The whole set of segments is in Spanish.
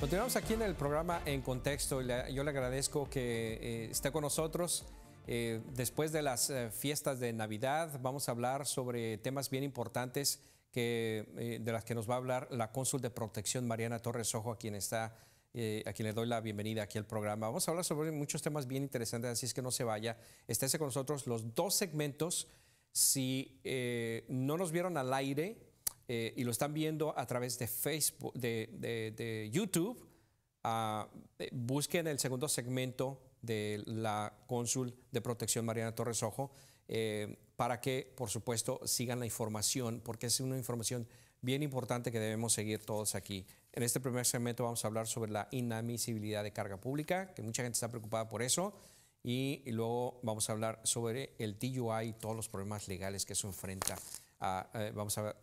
Continuamos aquí en el programa En Contexto. Yo le agradezco que eh, esté con nosotros. Eh, después de las eh, fiestas de Navidad vamos a hablar sobre temas bien importantes que, de las que nos va a hablar la cónsul de protección Mariana Torres Ojo, a quien está le doy la bienvenida aquí al programa. Vamos a hablar sobre muchos temas bien interesantes, así es que no se vaya. Estése con nosotros los dos segmentos. Si no nos vieron al aire, eh, y lo están viendo a través de Facebook, de, de, de YouTube, ah, eh, busquen el segundo segmento de la cónsul de protección Mariana Torres Ojo eh, para que, por supuesto, sigan la información, porque es una información bien importante que debemos seguir todos aquí. En este primer segmento vamos a hablar sobre la inadmisibilidad de carga pública, que mucha gente está preocupada por eso, y, luego vamos a hablar sobre el DUI y todos los problemas legales que eso enfrenta. vamos a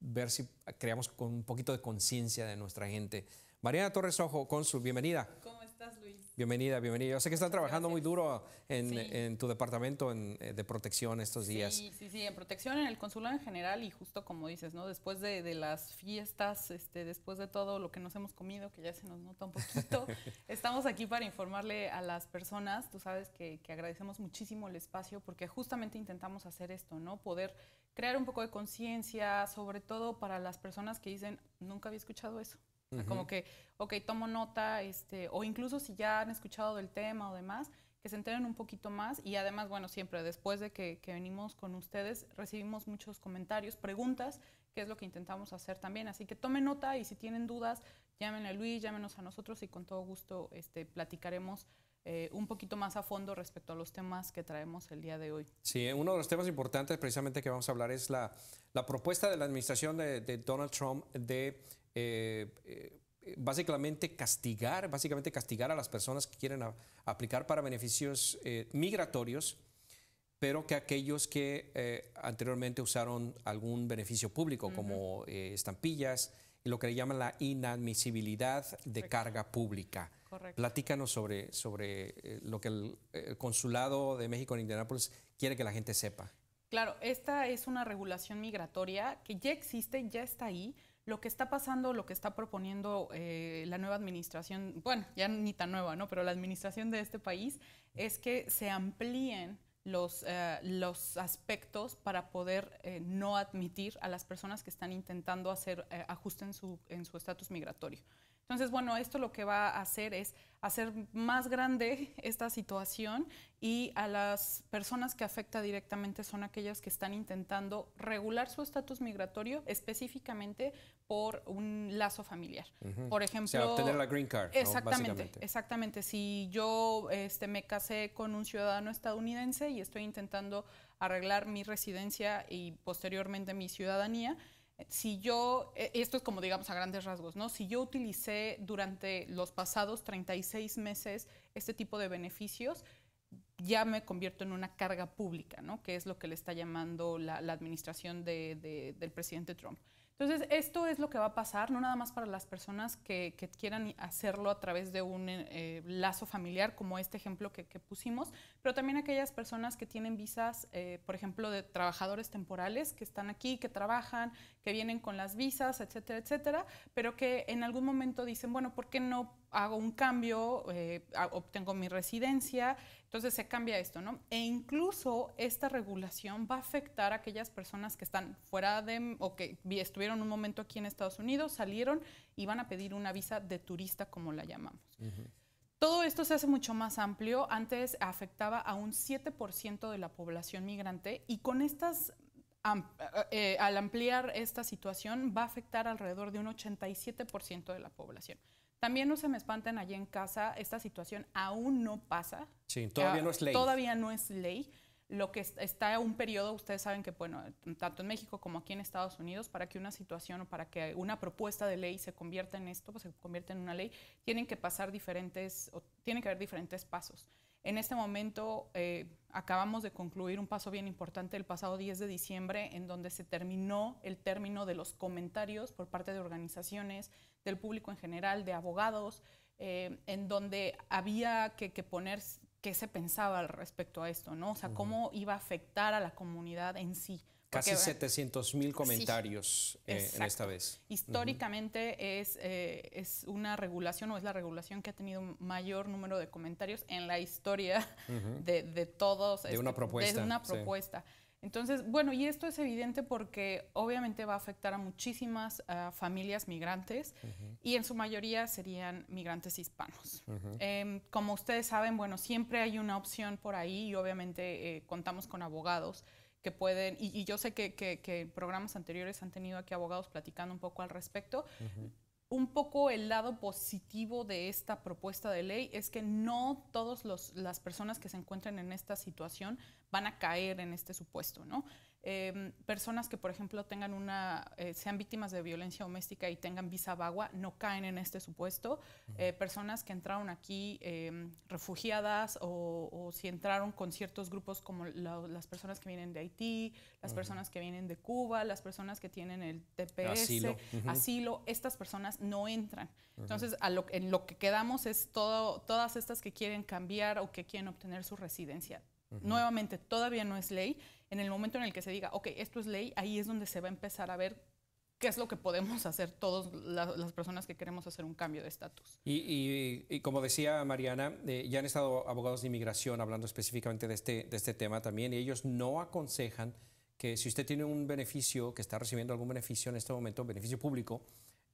ver si creamos con un poquito de conciencia de nuestra gente. Mariana Torres Ojo, cónsul, bienvenida. ¿Cómo estás, Luis? Bienvenida, bienvenida. Yo sé que están trabajando muy duro en, tu departamento eh, de protección estos días. Sí, sí, sí, en protección, en el consulado en general y justo como dices, ¿no? Después de, las fiestas, este, después de todo lo que nos hemos comido, que ya se nos nota un poquito, estamos aquí para informarle a las personas. Tú sabes que, que agradecemos muchísimo el espacio porque justamente intentamos hacer esto, ¿no? Poder crear un poco de conciencia, sobre todo para las personas que dicen, nunca había escuchado eso. como que, ok, tomo nota, este, o incluso si ya han escuchado del tema o demás, que se enteren un poquito más. Y además, bueno, siempre después de que, venimos con ustedes, recibimos muchos comentarios, preguntas, que es lo que intentamos hacer también. Así que tomen nota y si tienen dudas, llámenle a Luis, llámenos a nosotros y con todo gusto este, platicaremos eh, un poquito más a fondo respecto a los temas que traemos el día de hoy. Sí, uno de los temas importantes precisamente que vamos a hablar es la, propuesta de la administración de, Donald Trump de... Eh, eh, básicamente castigar, básicamente castigar a las personas que quieren aplicar para beneficios migratorios, pero que aquellos que anteriormente usaron algún beneficio público, como estampillas, lo que le llaman la inadmisibilidad de carga pública. Platícanos sobre, sobre eh, lo que el, Consulado de México en Indianápolis quiere que la gente sepa. Claro, esta es una regulación migratoria que ya existe, ya está ahí. Lo que está pasando, lo que está proponiendo eh, la nueva administración, bueno, ya ni tan nueva, ¿no? Pero la administración de este país es que se amplíen los, eh, los aspectos para poder eh, no admitir a las personas que están intentando hacer eh, ajuste en su estatus en su migratorio. Entonces, bueno, esto lo que va a hacer es hacer más grande esta situación y a las personas que afecta directamente son aquellas que están intentando regular su estatus migratorio específicamente por un lazo familiar. Por ejemplo, o obtener la green card. Exactamente, exactamente. Si yo este, me casé con un ciudadano estadounidense y estoy intentando arreglar mi residencia y posteriormente mi ciudadanía, si yo, eh, esto es como digamos a grandes rasgos, ¿no? Si yo utilicé durante los pasados 36 meses este tipo de beneficios, ya me convierto en una carga pública, ¿no? Que es lo que le está llamando la, administración del presidente Trump. Entonces, esto es lo que va a pasar, no nada más para las personas que, quieran hacerlo a través de un eh, lazo familiar, como este ejemplo que, pusimos, pero también aquellas personas que tienen visas, eh, por ejemplo, de trabajadores temporales que están aquí, que trabajan, que vienen con las visas, etcétera, etcétera, pero que en algún momento dicen, bueno, ¿por qué no hago un cambio, eh, obtengo mi residencia, entonces se cambia esto, ¿no? E incluso esta regulación va a afectar a aquellas personas que están fuera de o que estuvieron un momento aquí en Estados Unidos, salieron y van a pedir una visa de turista, como la llamamos. Todo esto se hace mucho más amplio. Antes afectaba a un 7% de la población migrante y con estas eh, eh, al ampliar esta situación va a afectar alrededor de un 87% de la población. También no se me espanten allí en casa, esta situación aún no pasa. Sí, todavía ah, no es ley. Todavía no es ley. Lo que está un periodo, ustedes saben que, bueno, tanto en México como aquí en Estados Unidos, para que una situación o para que una propuesta de ley se convierta en esto, pues se convierta en una ley, tienen que pasar diferentes, tienen que haber diferentes pasos. En este momento eh, acabamos de concluir un paso bien importante el pasado 10 de diciembre, en donde se terminó el término de los comentarios por parte de organizaciones, del público en general, de abogados, eh, en donde había que, que, poner qué se pensaba al respecto a esto, ¿no? O sea, cómo iba a afectar a la comunidad en sí. Casi 700 mil comentarios eh, en esta vez. Históricamente es, eh, es una regulación o es la regulación que ha tenido mayor número de comentarios en la historia de, todos. De una este, propuesta. De una propuesta. Entonces, bueno, y esto es evidente porque obviamente va a afectar a muchísimas familias migrantes y en su mayoría serían migrantes hispanos. Em, como ustedes saben, bueno, siempre hay una opción por ahí y obviamente eh, contamos con abogados que pueden, y, yo sé que, programas anteriores han tenido aquí abogados platicando un poco al respecto. Un poco el lado positivo de esta propuesta de ley es que no todas las personas que se encuentren en esta situación van a caer en este supuesto, ¿no? Em, personas que, por ejemplo, tengan una, eh, sean víctimas de violencia doméstica y tengan visa vagua, no caen en este supuesto. Eh, personas que entraron aquí em, refugiadas o, si entraron con ciertos grupos como las personas que vienen de Haití, las personas que vienen de Cuba, las personas que tienen el TPS, asilo, estas personas no entran. Entonces, en lo que quedamos es todas estas que quieren cambiar o que quieren obtener su residencia Nuevamente, todavía no es ley. En el momento en el que se diga, ok, esto es ley, ahí es donde se va a empezar a ver qué es lo que podemos hacer todas las personas que queremos hacer un cambio de estatus. Y, como decía Mariana, eh, ya han estado abogados de inmigración hablando específicamente de este, de este tema también, y ellos no aconsejan que si usted tiene un beneficio, que está recibiendo algún beneficio en este momento, beneficio público,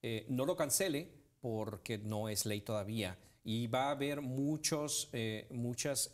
eh, no lo cancele porque no es ley todavía. Y va a haber muchos, eh, muchas...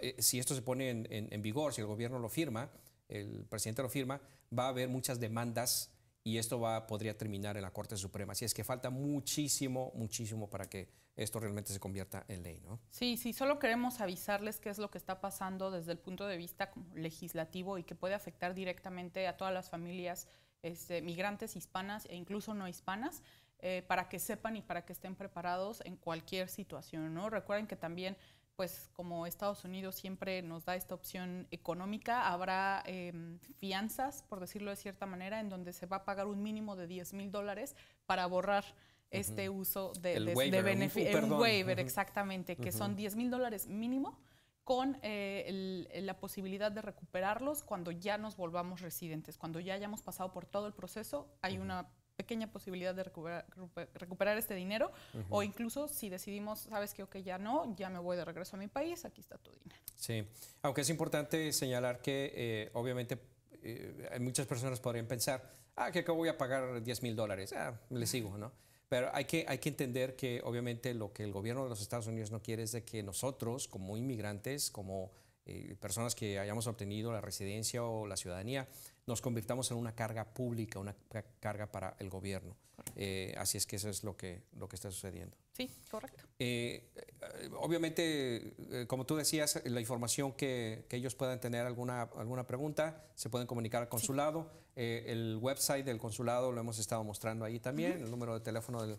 Eh, si esto se pone en, vigor, si el gobierno lo firma, el presidente lo firma, va a haber muchas demandas y esto va, podría terminar en la Corte Suprema. Así es que falta muchísimo, muchísimo para que esto realmente se convierta en ley, ¿no? Sí, sí, solo queremos avisarles qué es lo que está pasando desde el punto de vista legislativo y que puede afectar directamente a todas las familias este, migrantes hispanas e incluso no hispanas. Eh, para que sepan y para que estén preparados en cualquier situación, ¿no? Recuerden que también pues como Estados Unidos siempre nos da esta opción económica, habrá em, fianzas, por decirlo de cierta manera, en donde se va a pagar un mínimo de 10 mil dólares para borrar este uso de, de, waiver, waiver exactamente, que son 10 mil dólares mínimo con eh, la posibilidad de recuperarlos cuando ya nos volvamos residentes, cuando ya hayamos pasado por todo el proceso, hay una pequeña posibilidad de recuperar, recuperar este dinero o incluso si decidimos, sabes que, ya no, ya me voy de regreso a mi país, aquí está tu dinero. Sí, aunque es importante señalar que eh, obviamente eh, hay muchas personas podrían pensar, ah, que acá voy a pagar 10 mil dólares, ah, le sigo, ¿no? Pero hay que, hay que entender que obviamente lo que el gobierno de los Estados Unidos no quiere es de que nosotros, como inmigrantes, como eh, personas que hayamos obtenido la residencia o la ciudadanía, nos convirtamos en una carga pública, una carga para el gobierno. Eh, así es que eso es lo que, lo que está sucediendo. Sí, correcto. Eh, eh, obviamente, como tú decías, la información que, ellos puedan tener alguna, alguna pregunta, se pueden comunicar al consulado. el website del consulado lo hemos estado mostrando ahí también, el número de teléfono del,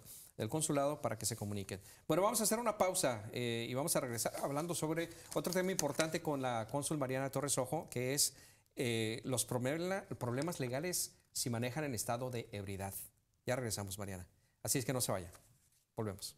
consulado para que se comuniquen. Bueno, vamos a hacer una pausa y vamos a regresar hablando sobre otro tema importante con la cónsul Mariana Torres Ojo, que es eh, los problemas legales si manejan en estado de ebriedad. Ya regresamos, Mariana. Así es que no se vaya. Volvemos.